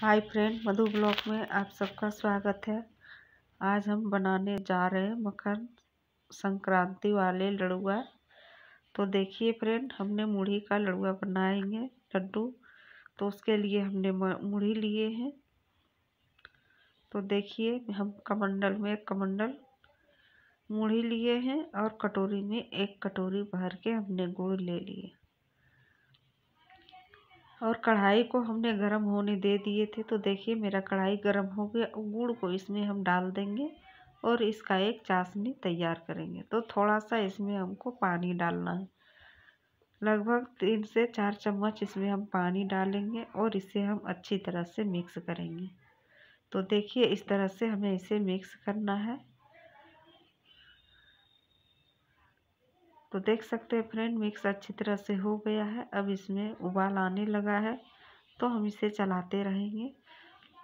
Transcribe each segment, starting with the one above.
hi friend मधु blog में आप सबका स्वागत है आज हम बनाने जा रहे हैं मकर संक्रांति वाले लड़ुआ तो देखिए फ्रेंड हमने मूढ़ी का लड़ुआ बनाएंगे लड्डू तो उसके लिए हमने मुढ़ी लिए हैं तो देखिए हम कमंडल में एक कमंडल मूढ़ी लिए हैं और कटोरी में एक कटोरी भर के हमने गुड़ ले लिए और कढ़ाई को हमने गरम होने दे दिए थे तो देखिए मेरा कढ़ाई गरम हो गया गुड़ को इसमें हम डाल देंगे और इसका एक चाशनी तैयार करेंगे तो थोड़ा सा इसमें हमको पानी डालना है लगभग तीन से चार चम्मच इसमें हम पानी डालेंगे और इसे हम अच्छी तरह से मिक्स करेंगे तो देखिए इस तरह से हमें इसे मिक्स करना है तो देख सकते हैं फ्रेंड मिक्स अच्छी तरह से हो गया है अब इसमें उबाल आने लगा है तो हम इसे चलाते रहेंगे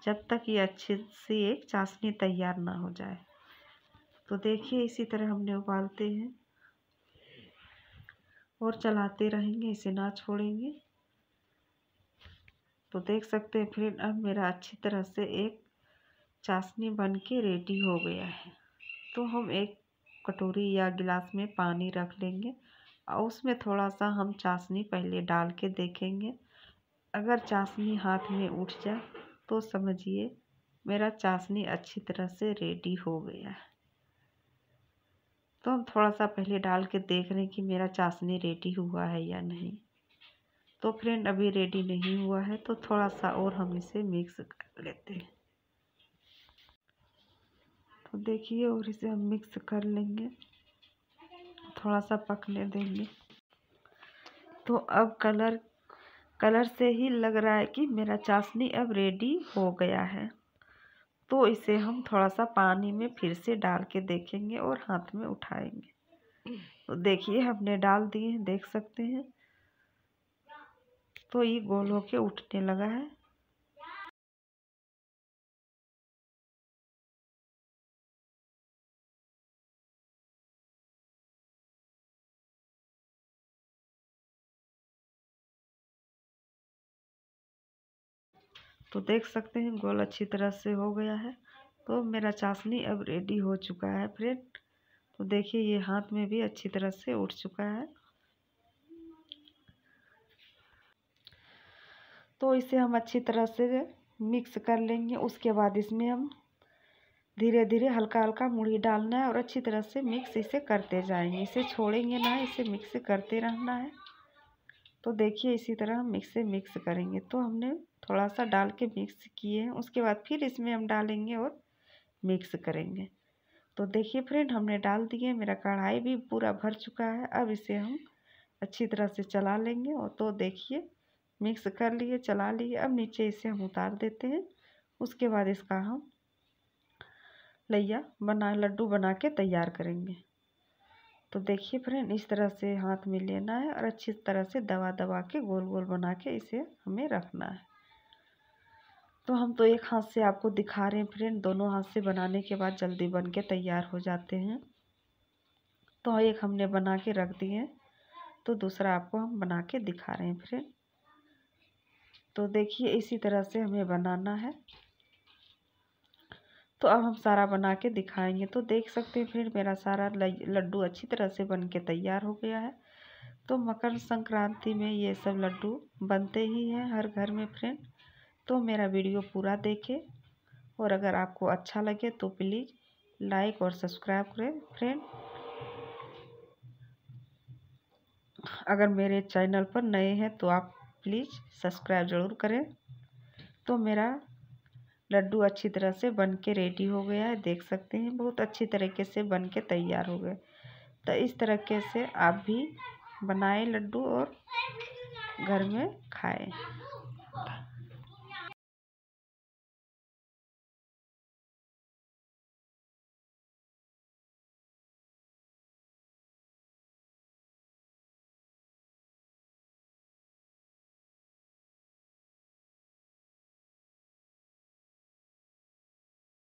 जब तक ये अच्छे से एक चाशनी तैयार ना हो जाए तो देखिए इसी तरह हमने उबालते हैं और चलाते रहेंगे इसे ना छोड़ेंगे तो देख सकते हैं फ्रेंड अब मेरा अच्छी तरह से एक चाशनी बन के रेडी हो गया है तो हम एक कटोरी या गिलास में पानी रख लेंगे और उसमें थोड़ा सा हम चाशनी पहले डाल के देखेंगे अगर चाशनी हाथ में उठ जाए तो समझिए मेरा चाशनी अच्छी तरह से रेडी हो गया है तो हम थोड़ा सा पहले डाल के देख रहे हैं कि मेरा चाशनी रेडी हुआ है या नहीं तो फ्रेंड अभी रेडी नहीं हुआ है तो थोड़ा सा और हम इसे मिक्स कर लेते हैं देखिए और इसे हम मिक्स कर लेंगे थोड़ा सा पकने देंगे तो अब कलर कलर से ही लग रहा है कि मेरा चाशनी अब रेडी हो गया है तो इसे हम थोड़ा सा पानी में फिर से डाल के देखेंगे और हाथ में उठाएंगे तो देखिए हमने डाल दिए हैं देख सकते हैं तो ये गोल होके उठने लगा है तो देख सकते हैं गोल अच्छी तरह से हो गया है तो मेरा चाशनी अब रेडी हो चुका है फ्रेंड तो देखिए ये हाथ में भी अच्छी तरह से उठ चुका है तो इसे हम अच्छी तरह से मिक्स कर लेंगे उसके बाद इसमें हम धीरे धीरे हल्का हल्का मुड़ी डालना है और अच्छी तरह से मिक्स इसे करते जाएंगे इसे छोड़ेंगे ना इसे मिक्स करते रहना है तो देखिए इसी तरह हम मिक्स मिक्स करेंगे तो हमने थोड़ा सा डाल के मिक्स किए उसके बाद फिर इसमें हम डालेंगे और मिक्स करेंगे तो देखिए फ्रेंड हमने डाल दिए मेरा कढ़ाई भी पूरा भर चुका है अब इसे हम अच्छी तरह से चला लेंगे और तो देखिए मिक्स कर लिए चला लिए अब नीचे इसे हम उतार देते हैं उसके बाद इसका हम लैया बना लड्डू बना के तैयार करेंगे तो देखिए फ्रेंड इस तरह से हाथ में लेना है और अच्छी तरह से दबा दबा के गोल गोल बना के इसे हमें रखना है तो हम तो एक हाथ से आपको दिखा रहे हैं फ्रेंड दोनों हाथ से बनाने के बाद जल्दी बन के तैयार हो जाते हैं तो एक हमने बना के रख दिए तो दूसरा आपको हम बना के दिखा रहे हैं फ्रेंड तो देखिए इसी तरह से हमें बनाना है तो अब हम सारा बना के दिखाएंगे तो देख सकते हैं फ्रेंड मेरा सारा लड्डू अच्छी तरह से बन के तैयार हो गया है तो मकर संक्रांति में ये सब लड्डू बनते ही हैं हर घर में फ्रेंड तो मेरा वीडियो पूरा देखें और अगर आपको अच्छा लगे तो प्लीज़ लाइक और सब्सक्राइब करें फ्रेंड अगर मेरे चैनल पर नए हैं तो आप प्लीज़ सब्सक्राइब ज़रूर करें तो मेरा लड्डू अच्छी तरह से बन के रेडी हो गया है देख सकते हैं बहुत अच्छी तरीके से बन के तैयार हो गए तो इस तरीके से आप भी बनाएं लड्डू और घर में खाएं